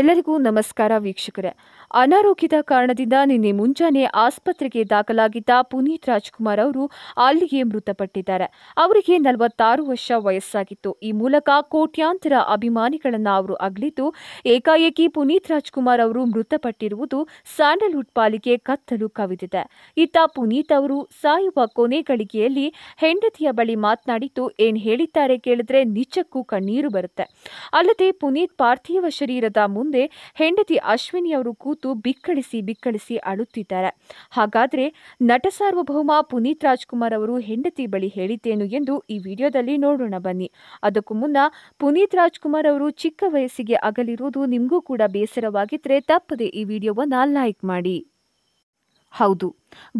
ಎಲ್ಲರಿಗೂ ನಮಸ್ಕಾರ ವೀಕ್ಷಕರೇ ಅನಾರೋಗ್ಯದ ಕಾರಣದಿಂದ ನಿನ್ನೆ ಮುಂಜಾನೆ ಆಸ್ಪತ್ರೆಗೆ ದಾಖಲಾಗಿದ್ದ ಪುನೀತ್ ರಾಜ್ಕುಮಾರ್ ಅವರು ಅಲ್ಲಿಗೆ ಮೃತಪಟ್ಟಿದ್ದಾರೆ ಅವರಿಗೆ ನಲವತ್ತಾರು ವರ್ಷ ವಯಸ್ಸಾಗಿತ್ತು ಈ ಮೂಲಕ ಕೋಟ್ಯಾಂತರ ಅಭಿಮಾನಿಗಳನ್ನು ಅವರು ಅಗಲಿದ್ದು ಏಕಾಏಕಿ ಪುನೀತ್ ರಾಜ್ಕುಮಾರ್ ಅವರು ಮೃತಪಟ್ಟಿರುವುದು ಸ್ಯಾಂಡಲ್ವುಡ್ ಪಾಲಿಗೆ ಕತ್ತಲು ಕವಿದಿದೆ ಇತ್ತ ಪುನೀತ್ ಅವರು ಸಾಯುವ ಕೊನೆ ಗಳಿಗೆಯಲ್ಲಿ ಹೆಂಡತಿಯ ಬಳಿ ಮಾತನಾಡಿದ್ದು ಏನ್ ಹೇಳಿದ್ದಾರೆ ಕೇಳಿದ್ರೆ ನಿಜಕ್ಕೂ ಕಣ್ಣೀರು ಬರುತ್ತೆ ಅಲ್ಲದೆ ಪುನೀತ್ ಪಾರ್ಥಿವ ಶರೀರದ ಮುಂದೆ ಹೆಂಡತಿ ಅವರು ಕೂತು ಬಿಕ್ಕಳಿಸಿ ಬಿಕ್ಕಳಿಸಿ ಅಳುತ್ತಿದ್ದಾರೆ ಹಾಗಾದ್ರೆ ನಟ ಸಾರ್ವಭೌಮ ಪುನೀತ್ ರಾಜ್ಕುಮಾರ್ ಅವರು ಹೆಂಡತಿ ಬಳಿ ಹೇಳಿದ್ದೇನು ಎಂದು ಈ ವಿಡಿಯೋದಲ್ಲಿ ನೋಡೋಣ ಬನ್ನಿ ಅದಕ್ಕೂ ಮುನ್ನ ಪುನೀತ್ ರಾಜ್ಕುಮಾರ್ ಅವರು ಚಿಕ್ಕ ವಯಸ್ಸಿಗೆ ಅಗಲಿರುವುದು ನಿಮಗೂ ಕೂಡ ಬೇಸರವಾಗಿದ್ರೆ ತಪ್ಪದೆ ಈ ವಿಡಿಯೋವನ್ನು ಲೈಕ್ ಮಾಡಿ ಹೌದು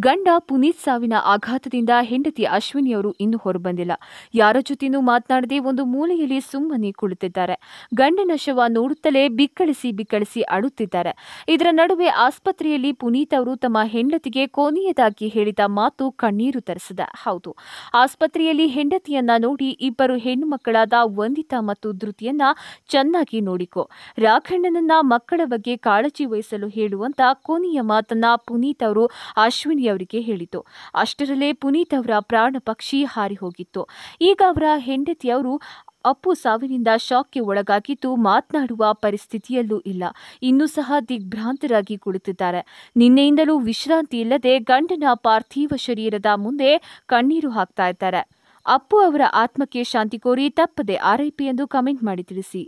ಗಂಡ ಪುನೀತ್ ಸಾವಿನ ಆಘಾತದಿಂದ ಹೆಂಡತಿ ಅಶ್ವಿನಿಯವರು ಇನ್ನೂ ಹೊರಬಂದಿಲ್ಲ ಯಾರ ಜೊತೆಯೂ ಮಾತನಾಡದೆ ಒಂದು ಮೂಲೆಯಲ್ಲಿ ಸುಮ್ಮನೆ ಕುಳಿತಿದ್ದಾರೆ ಗಂಡನ ಶವ ನೋಡುತ್ತಲೇ ಬಿಕ್ಕಳಿಸಿ ಬಿಕ್ಕಳಿಸಿ ಅಳುತ್ತಿದ್ದಾರೆ ಇದರ ನಡುವೆ ಆಸ್ಪತ್ರೆಯಲ್ಲಿ ಪುನೀತ್ ಅವರು ತಮ್ಮ ಹೆಂಡತಿಗೆ ಕೋನಿಯದಾಗಿ ಹೇಳಿದ ಮಾತು ಕಣ್ಣೀರು ತರಿಸಿದೆ ಹೌದು ಆಸ್ಪತ್ರೆಯಲ್ಲಿ ಹೆಂಡತಿಯನ್ನ ನೋಡಿ ಇಬ್ಬರು ಹೆಣ್ಣು ಮಕ್ಕಳಾದ ವಂದಿತಾ ಮತ್ತು ಧೃತಿಯನ್ನ ಚೆನ್ನಾಗಿ ನೋಡಿಕೊ ರಾಘಣ್ಣನನ್ನ ಮಕ್ಕಳ ಬಗ್ಗೆ ಕಾಳಜಿ ವಹಿಸಲು ಹೇಳುವಂತ ಕೊನೆಯ ಮಾತನ್ನ ಪುನೀತ್ ಅವರು ಅಶ್ವ ಅವರಿಗೆ ಹೇಳಿತು ಅಷ್ಟರಲ್ಲೇ ಪುನೀತ್ ಅವರ ಪ್ರಾಣ ಪಕ್ಷಿ ಹಾರಿ ಹೋಗಿತ್ತು ಈಗ ಅವರ ಹೆಂಡತಿಯವರು ಅಪ್ಪು ಸಾವಿನಿಂದ ಶಾಕ್ಗೆ ಒಳಗಾಗಿದ್ದು ಮಾತನಾಡುವ ಪರಿಸ್ಥಿತಿಯಲ್ಲೂ ಇಲ್ಲ ಇನ್ನೂ ಸಹ ದಿಗ್ಭ್ರಾಂತರಾಗಿ ಕುಳಿತಿದ್ದಾರೆ ನಿನ್ನೆಯಿಂದಲೂ ವಿಶ್ರಾಂತಿ ಇಲ್ಲದೆ ಗಂಡನ ಪಾರ್ಥಿವ ಶರೀರದ ಮುಂದೆ ಕಣ್ಣೀರು ಹಾಕ್ತಾ ಇದ್ದಾರೆ ಅಪ್ಪು ಅವರ ಆತ್ಮಕ್ಕೆ ಶಾಂತಿ ಕೋರಿ ತಪ್ಪದೆ ಆರ್ಐಪಿ ಎಂದು ಕಮೆಂಟ್ ಮಾಡಿ ತಿಳಿಸಿ